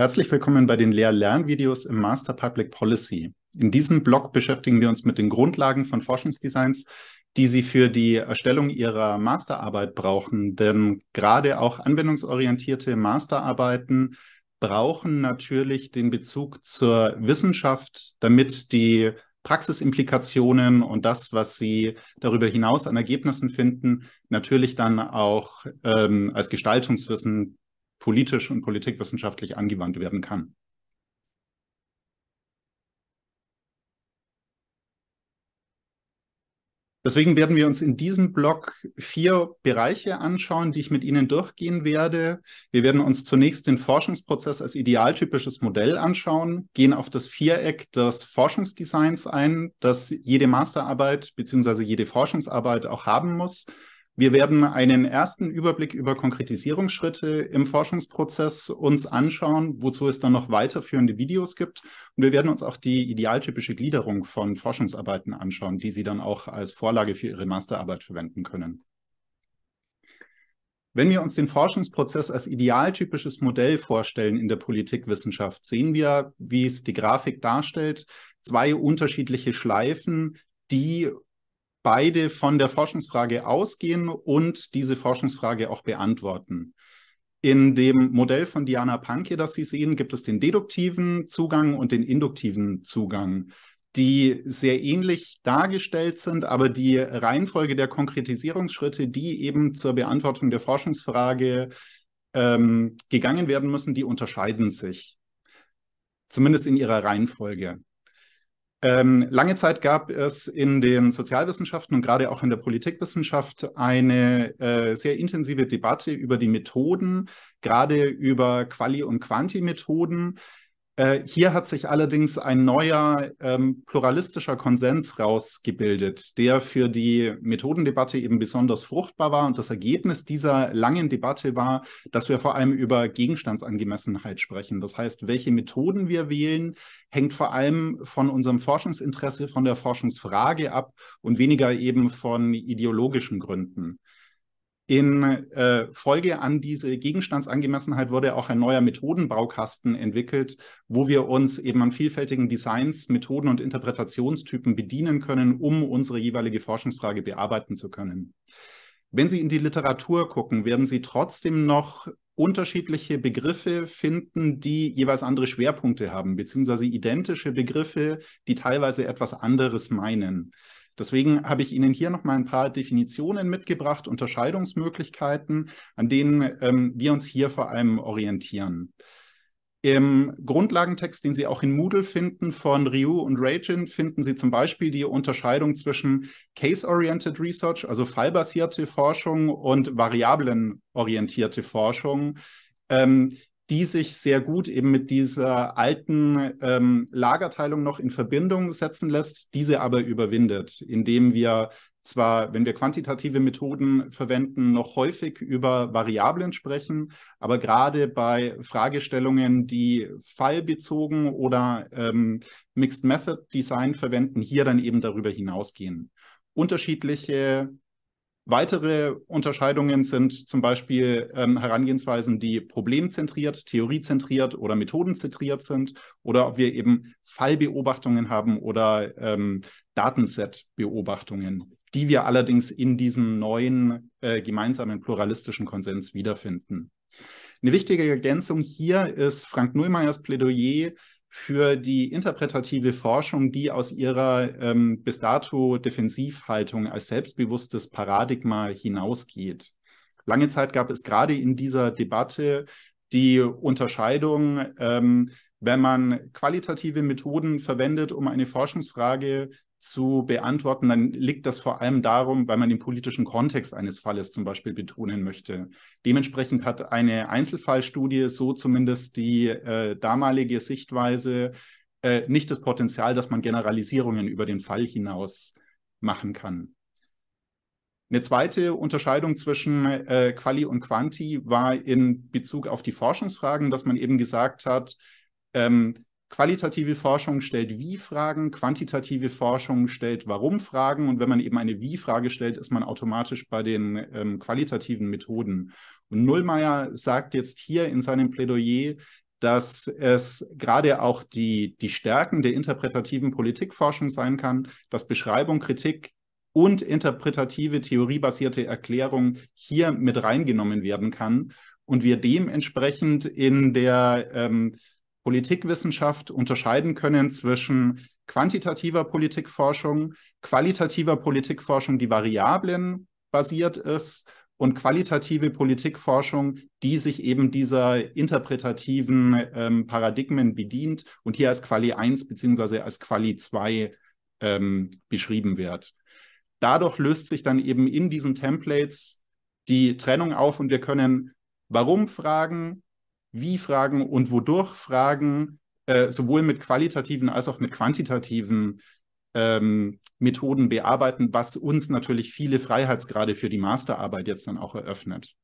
Herzlich willkommen bei den Lehr-Lern-Videos im Master Public Policy. In diesem Blog beschäftigen wir uns mit den Grundlagen von Forschungsdesigns, die Sie für die Erstellung Ihrer Masterarbeit brauchen. Denn gerade auch anwendungsorientierte Masterarbeiten brauchen natürlich den Bezug zur Wissenschaft, damit die Praxisimplikationen und das, was Sie darüber hinaus an Ergebnissen finden, natürlich dann auch ähm, als Gestaltungswissen politisch und politikwissenschaftlich angewandt werden kann. Deswegen werden wir uns in diesem Block vier Bereiche anschauen, die ich mit Ihnen durchgehen werde. Wir werden uns zunächst den Forschungsprozess als idealtypisches Modell anschauen, gehen auf das Viereck des Forschungsdesigns ein, das jede Masterarbeit bzw. jede Forschungsarbeit auch haben muss. Wir werden einen ersten Überblick über Konkretisierungsschritte im Forschungsprozess uns anschauen, wozu es dann noch weiterführende Videos gibt. Und wir werden uns auch die idealtypische Gliederung von Forschungsarbeiten anschauen, die Sie dann auch als Vorlage für Ihre Masterarbeit verwenden können. Wenn wir uns den Forschungsprozess als idealtypisches Modell vorstellen in der Politikwissenschaft, sehen wir, wie es die Grafik darstellt, zwei unterschiedliche Schleifen, die beide von der Forschungsfrage ausgehen und diese Forschungsfrage auch beantworten. In dem Modell von Diana Panke, das Sie sehen, gibt es den deduktiven Zugang und den induktiven Zugang, die sehr ähnlich dargestellt sind, aber die Reihenfolge der Konkretisierungsschritte, die eben zur Beantwortung der Forschungsfrage ähm, gegangen werden müssen, die unterscheiden sich. Zumindest in ihrer Reihenfolge. Ähm, lange Zeit gab es in den Sozialwissenschaften und gerade auch in der Politikwissenschaft eine äh, sehr intensive Debatte über die Methoden, gerade über Quali- und Quanti-Methoden, äh, hier hat sich allerdings ein neuer ähm, pluralistischer Konsens rausgebildet, der für die Methodendebatte eben besonders fruchtbar war. Und das Ergebnis dieser langen Debatte war, dass wir vor allem über Gegenstandsangemessenheit sprechen. Das heißt, welche Methoden wir wählen, hängt vor allem von unserem Forschungsinteresse, von der Forschungsfrage ab und weniger eben von ideologischen Gründen. In äh, Folge an diese Gegenstandsangemessenheit wurde auch ein neuer Methodenbaukasten entwickelt, wo wir uns eben an vielfältigen Designs, Methoden und Interpretationstypen bedienen können, um unsere jeweilige Forschungsfrage bearbeiten zu können. Wenn Sie in die Literatur gucken, werden Sie trotzdem noch unterschiedliche Begriffe finden, die jeweils andere Schwerpunkte haben, beziehungsweise identische Begriffe, die teilweise etwas anderes meinen. Deswegen habe ich Ihnen hier nochmal ein paar Definitionen mitgebracht, Unterscheidungsmöglichkeiten, an denen ähm, wir uns hier vor allem orientieren. Im Grundlagentext, den Sie auch in Moodle finden, von Ryu und Rajin, finden Sie zum Beispiel die Unterscheidung zwischen Case-Oriented Research, also fallbasierte Forschung und variablenorientierte Forschung. Ähm, die sich sehr gut eben mit dieser alten ähm, Lagerteilung noch in Verbindung setzen lässt, diese aber überwindet, indem wir zwar, wenn wir quantitative Methoden verwenden, noch häufig über Variablen sprechen, aber gerade bei Fragestellungen, die fallbezogen oder ähm, Mixed Method Design verwenden, hier dann eben darüber hinausgehen. Unterschiedliche Weitere Unterscheidungen sind zum Beispiel ähm, Herangehensweisen, die problemzentriert, theoriezentriert oder methodenzentriert sind oder ob wir eben Fallbeobachtungen haben oder ähm, Datenset-Beobachtungen, die wir allerdings in diesem neuen äh, gemeinsamen pluralistischen Konsens wiederfinden. Eine wichtige Ergänzung hier ist Frank Nullmeyers Plädoyer für die interpretative Forschung, die aus ihrer ähm, bis dato Defensivhaltung als selbstbewusstes Paradigma hinausgeht. Lange Zeit gab es gerade in dieser Debatte die Unterscheidung, ähm, wenn man qualitative Methoden verwendet, um eine Forschungsfrage zu beantworten, dann liegt das vor allem darum, weil man den politischen Kontext eines Falles zum Beispiel betonen möchte. Dementsprechend hat eine Einzelfallstudie so zumindest die äh, damalige Sichtweise äh, nicht das Potenzial, dass man Generalisierungen über den Fall hinaus machen kann. Eine zweite Unterscheidung zwischen äh, Quali und Quanti war in Bezug auf die Forschungsfragen, dass man eben gesagt hat, ähm, Qualitative Forschung stellt Wie-Fragen, quantitative Forschung stellt Warum-Fragen und wenn man eben eine Wie-Frage stellt, ist man automatisch bei den ähm, qualitativen Methoden. Und Nullmeier sagt jetzt hier in seinem Plädoyer, dass es gerade auch die, die Stärken der interpretativen Politikforschung sein kann, dass Beschreibung, Kritik und interpretative, theoriebasierte Erklärung hier mit reingenommen werden kann und wir dementsprechend in der ähm, Politikwissenschaft unterscheiden können zwischen quantitativer Politikforschung, qualitativer Politikforschung, die Variablen basiert ist und qualitative Politikforschung, die sich eben dieser interpretativen ähm, Paradigmen bedient und hier als Quali 1 bzw. als Quali 2 ähm, beschrieben wird. Dadurch löst sich dann eben in diesen Templates die Trennung auf und wir können warum fragen, wie Fragen und wodurch Fragen äh, sowohl mit qualitativen als auch mit quantitativen ähm, Methoden bearbeiten, was uns natürlich viele Freiheitsgrade für die Masterarbeit jetzt dann auch eröffnet.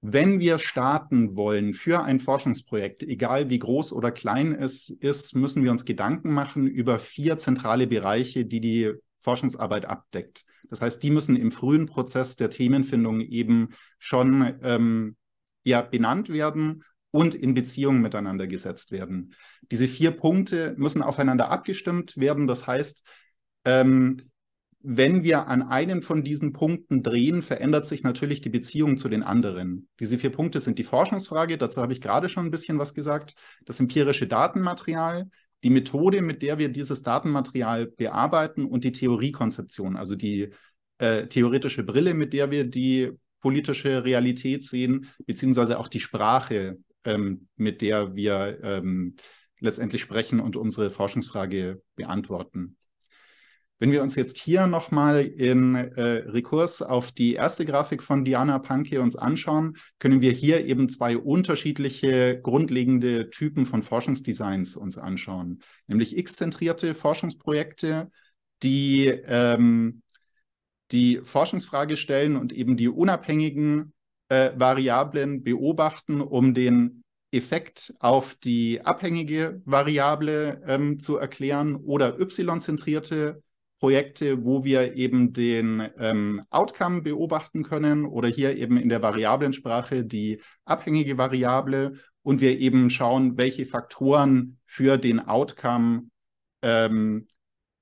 Wenn wir starten wollen für ein Forschungsprojekt, egal wie groß oder klein es ist, müssen wir uns Gedanken machen über vier zentrale Bereiche, die die Forschungsarbeit abdeckt. Das heißt, die müssen im frühen Prozess der Themenfindung eben schon ähm, ja benannt werden und in Beziehung miteinander gesetzt werden. Diese vier Punkte müssen aufeinander abgestimmt werden. Das heißt, ähm, wenn wir an einem von diesen Punkten drehen, verändert sich natürlich die Beziehung zu den anderen. Diese vier Punkte sind die Forschungsfrage, dazu habe ich gerade schon ein bisschen was gesagt, das empirische Datenmaterial, die Methode, mit der wir dieses Datenmaterial bearbeiten und die Theoriekonzeption, also die äh, theoretische Brille, mit der wir die politische Realität sehen, beziehungsweise auch die Sprache, ähm, mit der wir ähm, letztendlich sprechen und unsere Forschungsfrage beantworten. Wenn wir uns jetzt hier nochmal in äh, Rekurs auf die erste Grafik von Diana Panke uns anschauen, können wir hier eben zwei unterschiedliche grundlegende Typen von Forschungsdesigns uns anschauen, nämlich x-zentrierte Forschungsprojekte, die ähm, die Forschungsfrage stellen und eben die unabhängigen äh, Variablen beobachten, um den Effekt auf die abhängige Variable ähm, zu erklären oder y-zentrierte Projekte, wo wir eben den ähm, Outcome beobachten können oder hier eben in der Variablensprache die abhängige Variable und wir eben schauen, welche Faktoren für den Outcome ähm,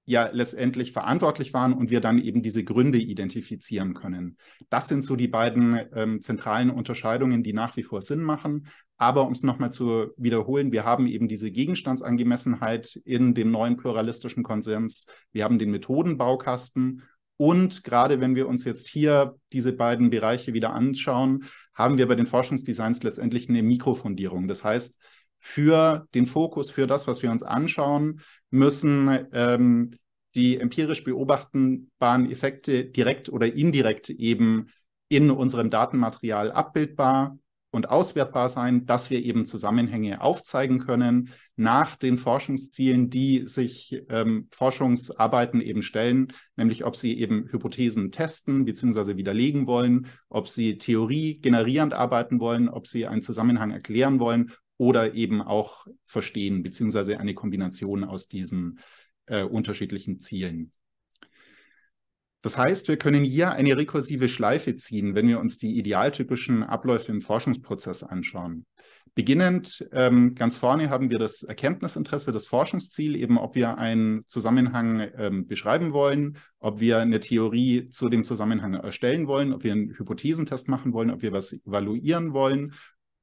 ja letztendlich verantwortlich waren und wir dann eben diese Gründe identifizieren können. Das sind so die beiden ähm, zentralen Unterscheidungen, die nach wie vor Sinn machen. Aber um es nochmal zu wiederholen, wir haben eben diese Gegenstandsangemessenheit in dem neuen pluralistischen Konsens. Wir haben den Methodenbaukasten. Und gerade wenn wir uns jetzt hier diese beiden Bereiche wieder anschauen, haben wir bei den Forschungsdesigns letztendlich eine Mikrofundierung. Das heißt, für den Fokus, für das, was wir uns anschauen müssen, ähm, die empirisch beobachtbaren Effekte direkt oder indirekt eben in unserem Datenmaterial abbildbar und auswertbar sein, dass wir eben Zusammenhänge aufzeigen können nach den Forschungszielen, die sich ähm, Forschungsarbeiten eben stellen, nämlich ob sie eben Hypothesen testen bzw. widerlegen wollen, ob sie Theorie generierend arbeiten wollen, ob sie einen Zusammenhang erklären wollen oder eben auch verstehen, beziehungsweise eine Kombination aus diesen äh, unterschiedlichen Zielen. Das heißt, wir können hier eine rekursive Schleife ziehen, wenn wir uns die idealtypischen Abläufe im Forschungsprozess anschauen. Beginnend ähm, ganz vorne haben wir das Erkenntnisinteresse, das Forschungsziel, eben ob wir einen Zusammenhang ähm, beschreiben wollen, ob wir eine Theorie zu dem Zusammenhang erstellen wollen, ob wir einen Hypothesentest machen wollen, ob wir was evaluieren wollen,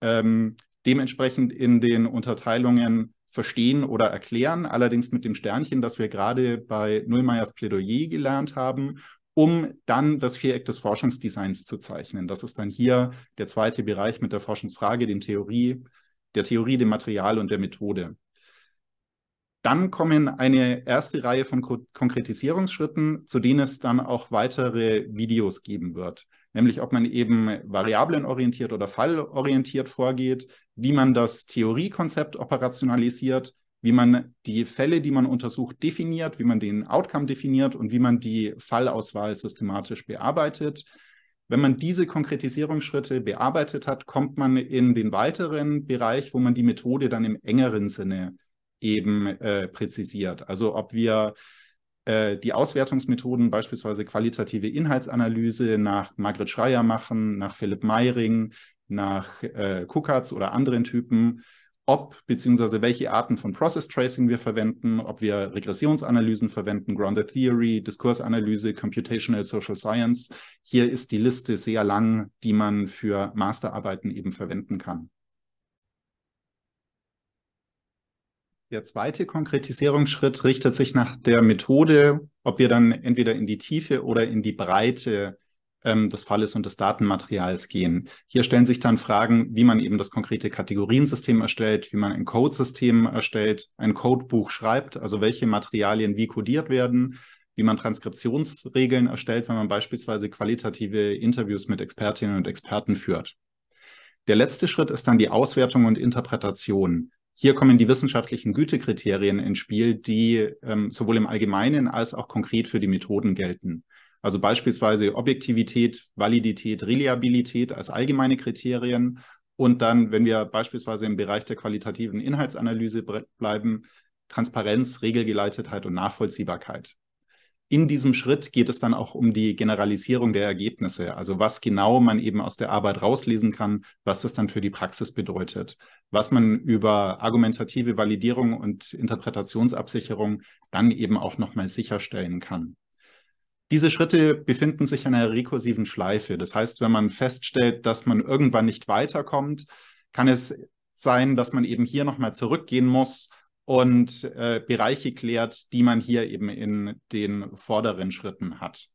ähm, dementsprechend in den Unterteilungen verstehen oder erklären, allerdings mit dem Sternchen, das wir gerade bei Nullmeyers Plädoyer gelernt haben, um dann das Viereck des Forschungsdesigns zu zeichnen. Das ist dann hier der zweite Bereich mit der Forschungsfrage, dem Theorie, der Theorie, dem Material und der Methode. Dann kommen eine erste Reihe von Konkretisierungsschritten, zu denen es dann auch weitere Videos geben wird nämlich ob man eben variablenorientiert oder fallorientiert vorgeht, wie man das Theoriekonzept operationalisiert, wie man die Fälle, die man untersucht, definiert, wie man den Outcome definiert und wie man die Fallauswahl systematisch bearbeitet. Wenn man diese Konkretisierungsschritte bearbeitet hat, kommt man in den weiteren Bereich, wo man die Methode dann im engeren Sinne eben äh, präzisiert. Also ob wir äh, die Auswertungsmethoden, beispielsweise qualitative Inhaltsanalyse nach Margret Schreier machen, nach Philipp Meiring, nach äh, Kukatz oder anderen Typen, ob bzw. welche Arten von Process Tracing wir verwenden, ob wir Regressionsanalysen verwenden, Grounded Theory, Diskursanalyse, Computational Social Science. Hier ist die Liste sehr lang, die man für Masterarbeiten eben verwenden kann. Der zweite Konkretisierungsschritt richtet sich nach der Methode, ob wir dann entweder in die Tiefe oder in die Breite ähm, des Falles und des Datenmaterials gehen. Hier stellen sich dann Fragen, wie man eben das konkrete Kategoriensystem erstellt, wie man ein Codesystem erstellt, ein Codebuch schreibt, also welche Materialien wie codiert werden, wie man Transkriptionsregeln erstellt, wenn man beispielsweise qualitative Interviews mit Expertinnen und Experten führt. Der letzte Schritt ist dann die Auswertung und Interpretation hier kommen die wissenschaftlichen Gütekriterien ins Spiel, die ähm, sowohl im Allgemeinen als auch konkret für die Methoden gelten. Also beispielsweise Objektivität, Validität, Reliabilität als allgemeine Kriterien. Und dann, wenn wir beispielsweise im Bereich der qualitativen Inhaltsanalyse bleiben, Transparenz, Regelgeleitetheit und Nachvollziehbarkeit in diesem Schritt geht es dann auch um die Generalisierung der Ergebnisse, also was genau man eben aus der Arbeit rauslesen kann, was das dann für die Praxis bedeutet, was man über argumentative Validierung und Interpretationsabsicherung dann eben auch nochmal sicherstellen kann. Diese Schritte befinden sich in einer rekursiven Schleife. Das heißt, wenn man feststellt, dass man irgendwann nicht weiterkommt, kann es sein, dass man eben hier nochmal zurückgehen muss, und äh, Bereiche klärt, die man hier eben in den vorderen Schritten hat.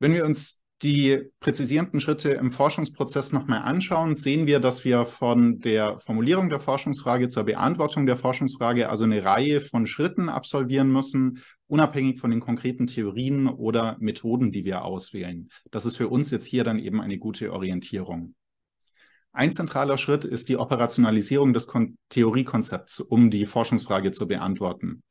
Wenn wir uns die präzisierenden Schritte im Forschungsprozess nochmal anschauen, sehen wir, dass wir von der Formulierung der Forschungsfrage zur Beantwortung der Forschungsfrage also eine Reihe von Schritten absolvieren müssen, unabhängig von den konkreten Theorien oder Methoden, die wir auswählen. Das ist für uns jetzt hier dann eben eine gute Orientierung. Ein zentraler Schritt ist die Operationalisierung des Kon Theoriekonzepts, um die Forschungsfrage zu beantworten.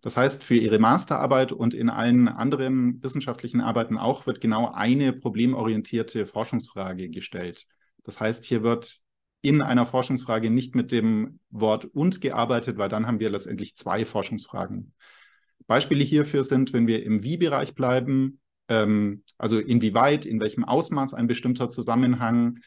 Das heißt, für Ihre Masterarbeit und in allen anderen wissenschaftlichen Arbeiten auch wird genau eine problemorientierte Forschungsfrage gestellt. Das heißt, hier wird in einer Forschungsfrage nicht mit dem Wort und gearbeitet, weil dann haben wir letztendlich zwei Forschungsfragen. Beispiele hierfür sind, wenn wir im Wie-Bereich bleiben, ähm, also inwieweit, in welchem Ausmaß ein bestimmter Zusammenhang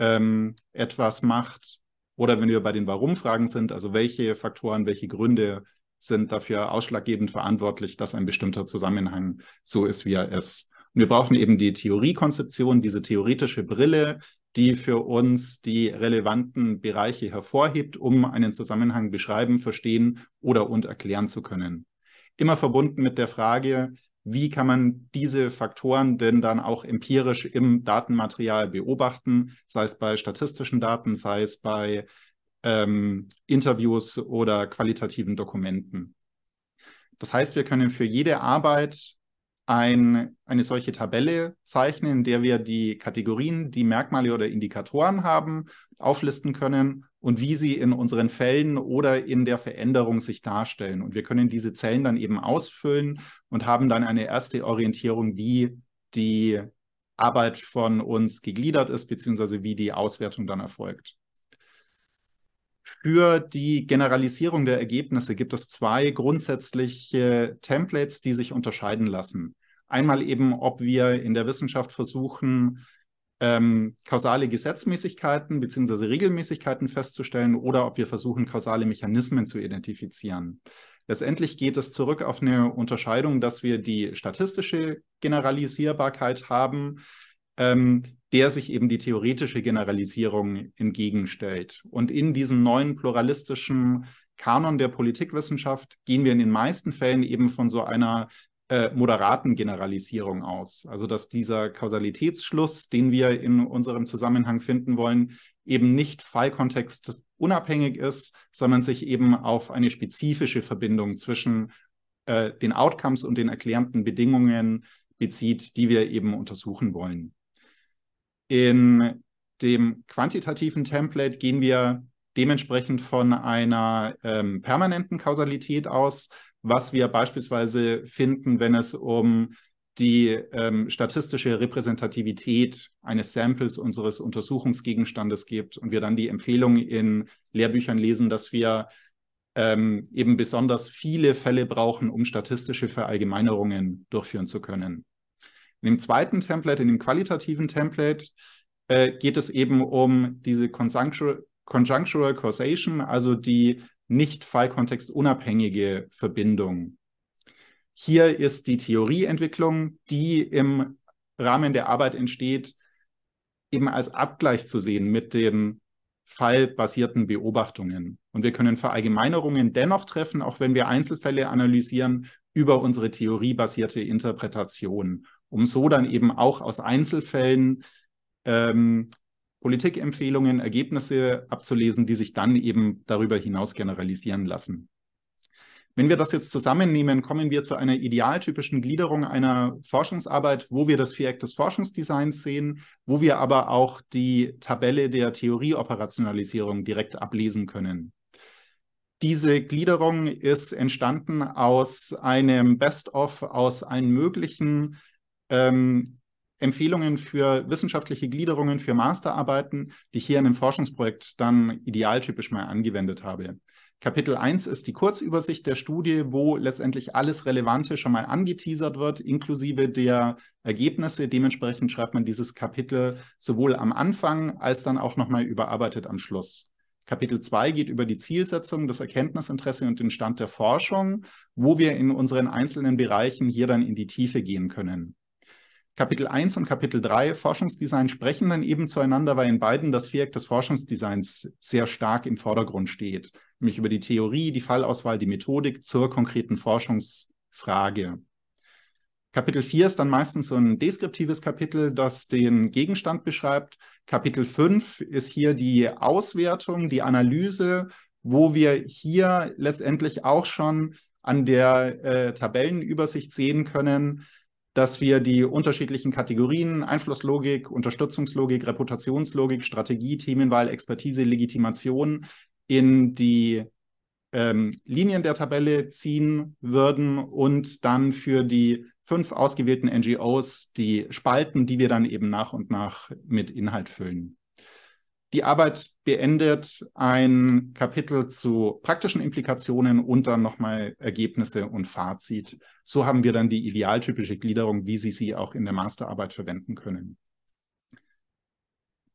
ähm, etwas macht. Oder wenn wir bei den Warum-Fragen sind, also welche Faktoren, welche Gründe sind dafür ausschlaggebend verantwortlich, dass ein bestimmter Zusammenhang so ist, wie er ist. Und wir brauchen eben die Theoriekonzeption, diese theoretische Brille, die für uns die relevanten Bereiche hervorhebt, um einen Zusammenhang beschreiben, verstehen oder und erklären zu können. Immer verbunden mit der Frage, wie kann man diese Faktoren denn dann auch empirisch im Datenmaterial beobachten, sei es bei statistischen Daten, sei es bei ähm, Interviews oder qualitativen Dokumenten. Das heißt, wir können für jede Arbeit ein, eine solche Tabelle zeichnen, in der wir die Kategorien, die Merkmale oder Indikatoren haben, auflisten können und wie sie in unseren Fällen oder in der Veränderung sich darstellen. Und wir können diese Zellen dann eben ausfüllen und haben dann eine erste Orientierung, wie die Arbeit von uns gegliedert ist, beziehungsweise wie die Auswertung dann erfolgt. Für die Generalisierung der Ergebnisse gibt es zwei grundsätzliche Templates, die sich unterscheiden lassen. Einmal eben, ob wir in der Wissenschaft versuchen, ähm, kausale Gesetzmäßigkeiten bzw. Regelmäßigkeiten festzustellen oder ob wir versuchen, kausale Mechanismen zu identifizieren. Letztendlich geht es zurück auf eine Unterscheidung, dass wir die statistische Generalisierbarkeit haben, ähm, der sich eben die theoretische Generalisierung entgegenstellt. Und in diesem neuen pluralistischen Kanon der Politikwissenschaft gehen wir in den meisten Fällen eben von so einer äh, moderaten Generalisierung aus. Also dass dieser Kausalitätsschluss, den wir in unserem Zusammenhang finden wollen, eben nicht Fallkontext unabhängig ist, sondern sich eben auf eine spezifische Verbindung zwischen äh, den Outcomes und den erklärenden Bedingungen bezieht, die wir eben untersuchen wollen. In dem quantitativen Template gehen wir dementsprechend von einer ähm, permanenten Kausalität aus, was wir beispielsweise finden, wenn es um die ähm, statistische Repräsentativität eines Samples unseres Untersuchungsgegenstandes geht und wir dann die Empfehlung in Lehrbüchern lesen, dass wir ähm, eben besonders viele Fälle brauchen, um statistische Verallgemeinerungen durchführen zu können. In dem zweiten Template, in dem qualitativen Template, äh, geht es eben um diese Conjunctural, Conjunctural Causation, also die nicht fallkontextunabhängige Verbindung. Hier ist die Theorieentwicklung, die im Rahmen der Arbeit entsteht, eben als Abgleich zu sehen mit den fallbasierten Beobachtungen. Und wir können Verallgemeinerungen dennoch treffen, auch wenn wir Einzelfälle analysieren, über unsere theoriebasierte Interpretation, um so dann eben auch aus Einzelfällen ähm, Politikempfehlungen, Ergebnisse abzulesen, die sich dann eben darüber hinaus generalisieren lassen. Wenn wir das jetzt zusammennehmen, kommen wir zu einer idealtypischen Gliederung einer Forschungsarbeit, wo wir das Viereck des Forschungsdesigns sehen, wo wir aber auch die Tabelle der Theorieoperationalisierung direkt ablesen können. Diese Gliederung ist entstanden aus einem Best-of, aus allen möglichen ähm, Empfehlungen für wissenschaftliche Gliederungen für Masterarbeiten, die ich hier in dem Forschungsprojekt dann idealtypisch mal angewendet habe. Kapitel 1 ist die Kurzübersicht der Studie, wo letztendlich alles Relevante schon mal angeteasert wird, inklusive der Ergebnisse. Dementsprechend schreibt man dieses Kapitel sowohl am Anfang als dann auch nochmal überarbeitet am Schluss. Kapitel 2 geht über die Zielsetzung, das Erkenntnisinteresse und den Stand der Forschung, wo wir in unseren einzelnen Bereichen hier dann in die Tiefe gehen können. Kapitel 1 und Kapitel 3 Forschungsdesign sprechen dann eben zueinander, weil in beiden das Viereck des Forschungsdesigns sehr stark im Vordergrund steht, nämlich über die Theorie, die Fallauswahl, die Methodik zur konkreten Forschungsfrage. Kapitel 4 ist dann meistens so ein deskriptives Kapitel, das den Gegenstand beschreibt. Kapitel 5 ist hier die Auswertung, die Analyse, wo wir hier letztendlich auch schon an der äh, Tabellenübersicht sehen können, dass wir die unterschiedlichen Kategorien Einflusslogik, Unterstützungslogik, Reputationslogik, Strategie, Themenwahl, Expertise, Legitimation in die ähm, Linien der Tabelle ziehen würden und dann für die fünf ausgewählten NGOs die Spalten, die wir dann eben nach und nach mit Inhalt füllen. Die Arbeit beendet ein Kapitel zu praktischen Implikationen und dann nochmal Ergebnisse und Fazit. So haben wir dann die idealtypische Gliederung, wie Sie sie auch in der Masterarbeit verwenden können.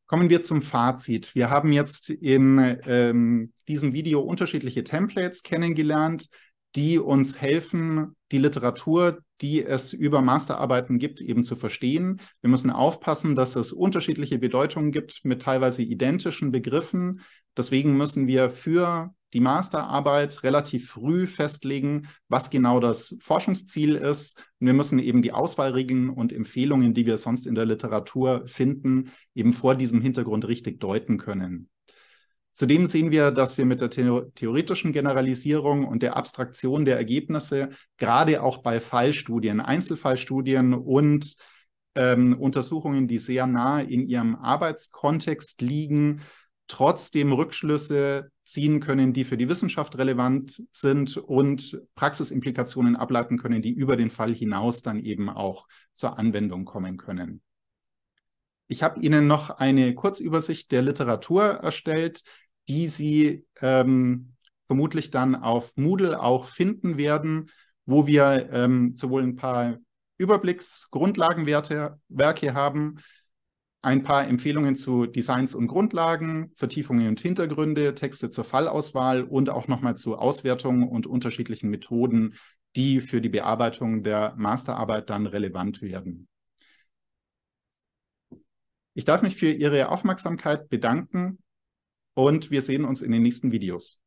Kommen wir zum Fazit. Wir haben jetzt in ähm, diesem Video unterschiedliche Templates kennengelernt, die uns helfen, die Literatur, die es über Masterarbeiten gibt, eben zu verstehen. Wir müssen aufpassen, dass es unterschiedliche Bedeutungen gibt mit teilweise identischen Begriffen. Deswegen müssen wir für die Masterarbeit relativ früh festlegen, was genau das Forschungsziel ist. Und wir müssen eben die Auswahlregeln und Empfehlungen, die wir sonst in der Literatur finden, eben vor diesem Hintergrund richtig deuten können. Zudem sehen wir, dass wir mit der theoretischen Generalisierung und der Abstraktion der Ergebnisse gerade auch bei Fallstudien, Einzelfallstudien und ähm, Untersuchungen, die sehr nah in ihrem Arbeitskontext liegen, trotzdem Rückschlüsse ziehen können, die für die Wissenschaft relevant sind und Praxisimplikationen ableiten können, die über den Fall hinaus dann eben auch zur Anwendung kommen können. Ich habe Ihnen noch eine Kurzübersicht der Literatur erstellt, die Sie ähm, vermutlich dann auf Moodle auch finden werden, wo wir ähm, sowohl ein paar Überblicksgrundlagenwerke haben, ein paar Empfehlungen zu Designs und Grundlagen, Vertiefungen und Hintergründe, Texte zur Fallauswahl und auch nochmal zu Auswertungen und unterschiedlichen Methoden, die für die Bearbeitung der Masterarbeit dann relevant werden. Ich darf mich für Ihre Aufmerksamkeit bedanken und wir sehen uns in den nächsten Videos.